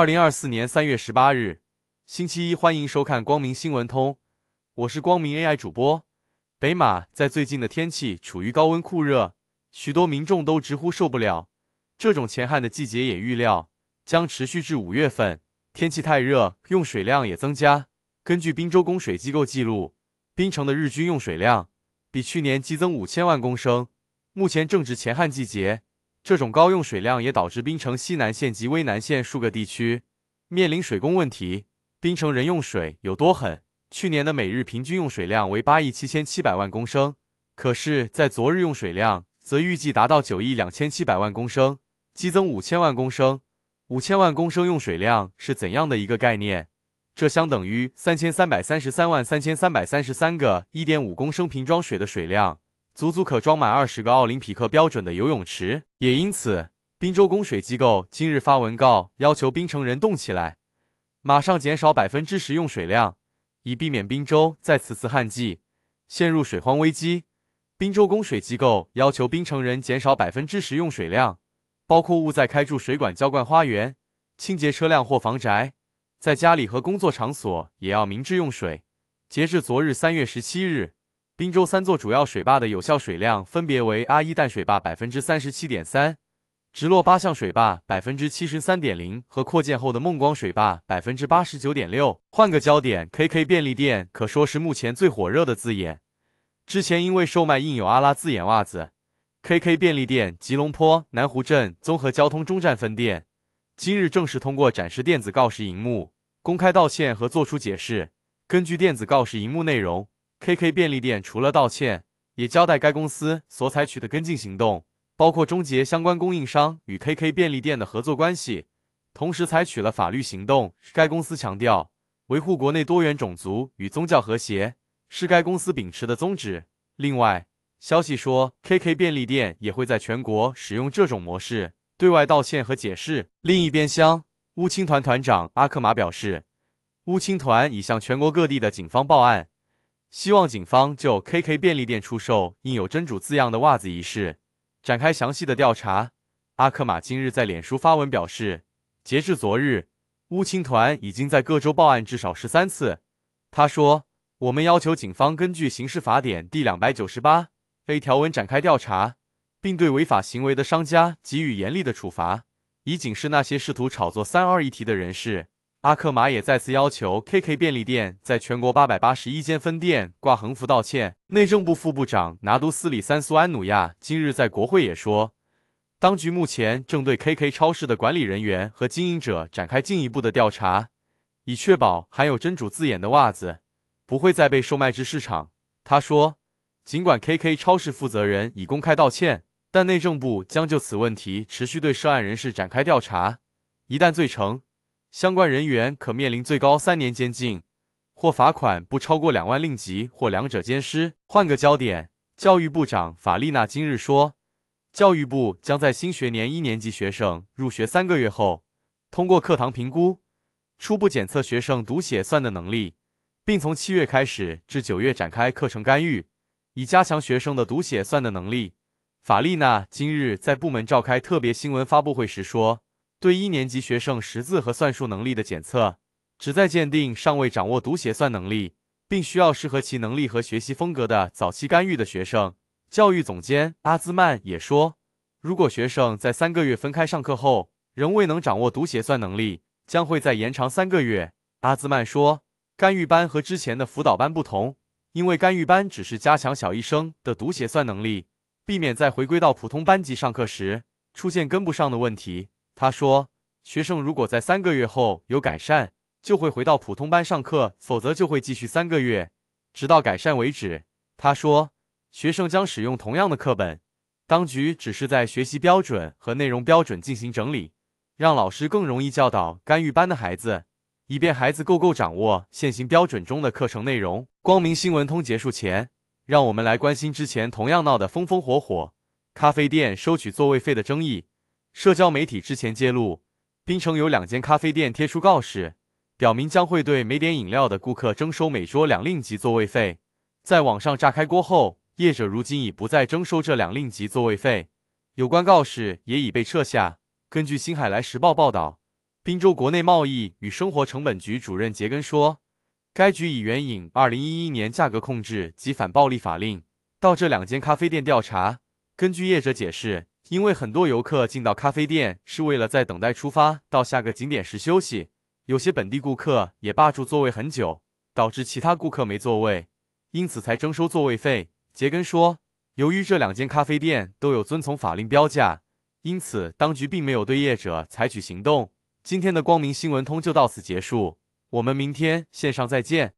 二零二四年三月十八日，星期一，欢迎收看《光明新闻通》，我是光明 AI 主播北马。在最近的天气处于高温酷热，许多民众都直呼受不了。这种前旱的季节也预料将持续至五月份。天气太热，用水量也增加。根据滨州供水机构记录，滨城的日均用水量比去年激增五千万公升。目前正值前旱季节。这种高用水量也导致槟城西南县及威南县数个地区面临水供问题。槟城人用水有多狠？去年的每日平均用水量为八亿七千七百万公升，可是，在昨日用水量则预计达到九亿两千七百万公升，激增五千万公升。五千万公升用水量是怎样的一个概念？这相等于三千三百三十三万三千三百三十三个一点五公升瓶装水的水量。足足可装满二十个奥林匹克标准的游泳池，也因此，滨州供水机构今日发文告，要求滨城人动起来，马上减少百分之十用水量，以避免滨州在此次旱季陷入水荒危机。滨州供水机构要求滨城人减少百分之十用水量，包括勿再开筑水管浇灌花园、清洁车辆或房宅，在家里和工作场所也要明智用水。截至昨日三月十七日。滨州三座主要水坝的有效水量分别为阿依淡水坝百分之三十七点三，直落八项水坝百分之七十三点零和扩建后的孟光水坝百分之八十九点六。换个焦点，KK 便利店可说是目前最火热的字眼。之前因为售卖印有阿拉字眼袜子，KK 便利店吉隆坡南湖镇综合交通中站分店，今日正式通过展示电子告示荧幕公开道歉和做出解释。根据电子告示荧幕内容。KK 便利店除了道歉，也交代该公司所采取的跟进行动，包括终结相关供应商与 KK 便利店的合作关系，同时采取了法律行动。该公司强调，维护国内多元种族与宗教和谐是该公司秉持的宗旨。另外，消息说，KK 便利店也会在全国使用这种模式对外道歉和解释。另一边，厢，乌青团团长阿克玛表示，乌青团已向全国各地的警方报案。希望警方就 KK 便利店出售印有“真主”字样的袜子一事展开详细的调查。阿克玛今日在脸书发文表示，截至昨日，乌青团已经在各州报案至少十三次。他说：“我们要求警方根据刑事法典第两百九十八 a 条文展开调查，并对违法行为的商家给予严厉的处罚，以警示那些试图炒作三二一题的人士。”阿克马也再次要求 KK 便利店在全国八百八十一间分店挂横幅道歉。内政部副部长拿督斯里三苏安努亚今日在国会也说，当局目前正对 KK 超市的管理人员和经营者展开进一步的调查，以确保含有真主字眼的袜子不会再被售卖至市场。他说，尽管 KK 超市负责人已公开道歉，但内政部将就此问题持续对涉案人士展开调查，一旦罪成。相关人员可面临最高三年监禁，或罚款不超过两万令吉，或两者兼施。换个焦点，教育部长法丽娜今日说，教育部将在新学年一年级学生入学三个月后，通过课堂评估初步检测学生读写算的能力，并从七月开始至九月展开课程干预，以加强学生的读写算的能力。法丽娜今日在部门召开特别新闻发布会时说。对一年级学生识字和算术能力的检测，旨在鉴定尚未掌握读写算能力，并需要适合其能力和学习风格的早期干预的学生。教育总监阿兹曼也说，如果学生在三个月分开上课后仍未能掌握读写算能力，将会再延长三个月。阿兹曼说，干预班和之前的辅导班不同，因为干预班只是加强小医生的读写算能力，避免在回归到普通班级上课时出现跟不上的问题。他说：“学生如果在三个月后有改善，就会回到普通班上课；否则就会继续三个月，直到改善为止。”他说：“学生将使用同样的课本，当局只是在学习标准和内容标准进行整理，让老师更容易教导干预班的孩子，以便孩子够够掌握现行标准中的课程内容。”光明新闻通结束前，让我们来关心之前同样闹得风风火火、咖啡店收取座位费的争议。社交媒体之前揭露，槟城有两间咖啡店贴出告示，表明将会对没点饮料的顾客征收每桌两令吉座位费。在网上炸开锅后，业者如今已不再征收这两令吉座位费，有关告示也已被撤下。根据《新海来时报》报道，滨州国内贸易与生活成本局主任杰根说，该局已援引2011年价格控制及反暴力法令到这两间咖啡店调查。根据业者解释。因为很多游客进到咖啡店是为了在等待出发到下个景点时休息，有些本地顾客也霸住座位很久，导致其他顾客没座位，因此才征收座位费。杰根说，由于这两间咖啡店都有遵从法令标价，因此当局并没有对业者采取行动。今天的光明新闻通就到此结束，我们明天线上再见。